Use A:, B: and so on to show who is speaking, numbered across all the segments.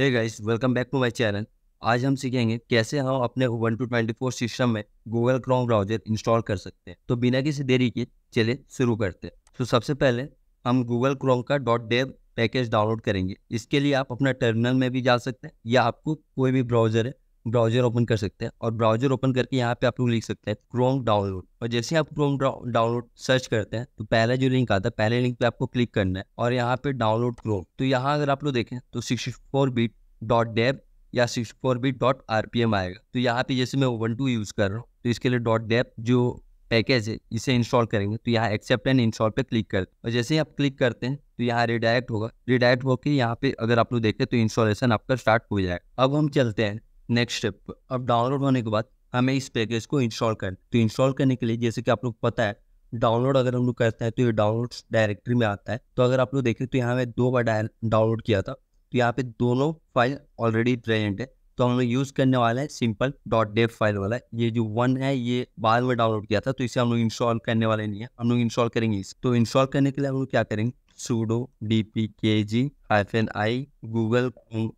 A: Hey guys welcome back to my channel आज हम सीखेंगे कैसे हम अपने one two twenty four system में गूगल क्रोम ब्राउजर इंस्टॉल कर सकते हैं तो बिना किसी देरी के चले शुरू करते हैं तो सबसे पहले हम गूगल क्रोम का डॉट डेव पैकेज डाउनलोड करेंगे इसके लिए आप अपना टर्मिनल में भी जा सकते हैं या आपको कोई भी ब्राउजर है ब्राउजर ओपन कर सकते हैं और ब्राउजर ओपन करके यहाँ पे आप लोग लिख सकते हैं क्रोम डाउनलोड और जैसे आप क्रोम डाउनलोड सर्च करते हैं तो पहला जो लिंक आता है पहले लिंक पे आपको क्लिक करना है और यहाँ पे डाउनलोड क्रोम तो यहाँ अगर आप लोग देखें तो sixty four bit dot deb या six four bit dot R P M आएगा तो यहाँ पे जैसे मैं वन टू यूज़ कर रहा हूँ तो इसके लिए डॉट डेप जो पैकेज है इसे इंस्टॉल करेंगे तो यहाँ एक्सेप्ट एंड इंस्टॉल पे क्लिक करते हैं और जैसे ही आप क्लिक करते हैं तो यहाँ रिडायरेक्ट होगा रिडायरेक्ट होकर यहाँ पे अगर आप लोग देखें तो इंस्टॉलेशन आपका स्टार्ट हो जाएगा अब हम चलते हैं नेक्स्ट स्टेप अब डाउनलोड होने के बाद हमें इस पैकेज को इंस्टॉल करें तो इंस्टॉल करने के लिए जैसे कि आप लोग पता है डाउनलोड अगर हम लोग करते हैं तो ये डाउनलोड डायरेक्टरी में आता है तो अगर आप लोग देखें तो यहाँ मैं दो बार डाउनलोड किया था तो यहाँ पे दोनों फाइल ऑलरेडी प्रेजेंट है तो हम लोग यूज़ करने वाला है सिंपल डॉट डेफ फाइल वाला ये जो वन है ये बाद में डाउनलोड किया था तो इसे हम लोग इंस्टॉल करने वाले नहीं है हम लोग इंस्टॉल करेंगे इस तो इंस्टॉल करने के लिए हम लोग क्या करेंगे pseudo D P K G hyphen I Google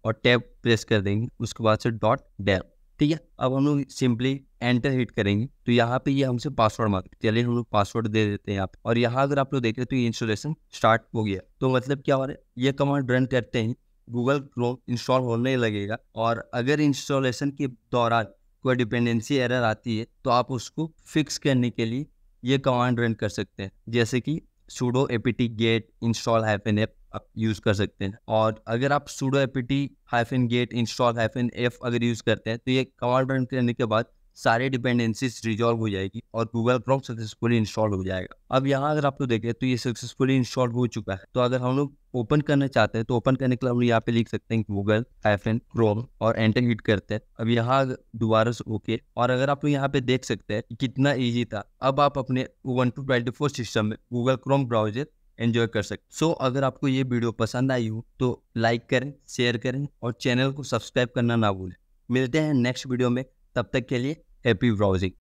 A: और टैब प्रेस कर देंगे उसके बाद से डॉट डैब ठीक है अब हम लोग सिंपली एंटर हिट करेंगे तो यहाँ पे ये यह हमसे पासवर्ड मांग चलिए हम लोग पासवर्ड दे देते हैं आप और यहाँ अगर आप लोग देख रहे हैं तो ये इंस्टॉलेशन स्टार्ट हो गया तो मतलब क्या हो रहा है ये कमांड रन करते हैं गूगल क्रोम इंस्टॉल होने लगेगा और अगर इंस्टॉलेशन के दौरान कोई डिपेंडेंसी एरर आती है तो आप उसको फिक्स करने के लिए ये कमांड रन कर सकते हैं जैसे कि sudo APT get install hyphen एप आप यूज़ कर सकते हैं और अगर आप sudo APT hyphen get install hyphen F अगर यूज़ करते हैं तो ये कमांड रन करने के बाद सारे डिपेंडेंसीज रिजॉल्व हो जाएगी और गूगल क्रोम सक्सेसफुली इंस्टॉल हो जाएगा अब यहाँ अगर आप तो देखें तो ये सक्सेसफुली इंस्टॉल हो चुका है तो अगर हम लोग ओपन करना चाहते हैं तो ओपन करने के लिए हम यहाँ पे लिख सकते हैं गूगल एफ एन क्रोम और एंटर हिट करते हैं अब यहाँ दोबारा से ओके और अगर आप लोग यहाँ पे देख सकते हैं कितना ईजी था अब आप अपने one two twenty four system में गूगल क्रोम ब्राउजर एंजॉय कर सकते सो so, अगर आपको ये वीडियो पसंद आई हो तो लाइक करें शेयर करें और चैनल को सब्सक्राइब करना ना भूलें मिलते हैं नेक्स्ट वीडियो में तब तक के लिए happy browsing.